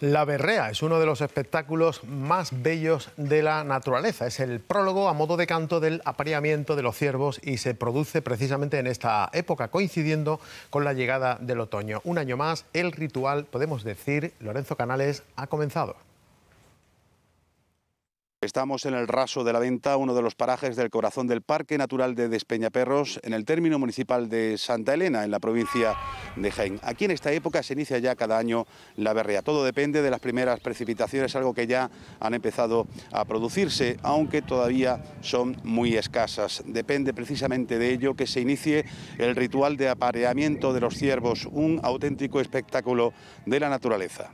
La berrea es uno de los espectáculos más bellos de la naturaleza. Es el prólogo a modo de canto del apareamiento de los ciervos y se produce precisamente en esta época, coincidiendo con la llegada del otoño. Un año más, el ritual, podemos decir, Lorenzo Canales ha comenzado. Estamos en el raso de la venta, uno de los parajes del corazón del Parque Natural de Despeñaperros, en el término municipal de Santa Elena, en la provincia de Jaén. Aquí en esta época se inicia ya cada año la berrea. Todo depende de las primeras precipitaciones, algo que ya han empezado a producirse, aunque todavía son muy escasas. Depende precisamente de ello que se inicie el ritual de apareamiento de los ciervos, un auténtico espectáculo de la naturaleza.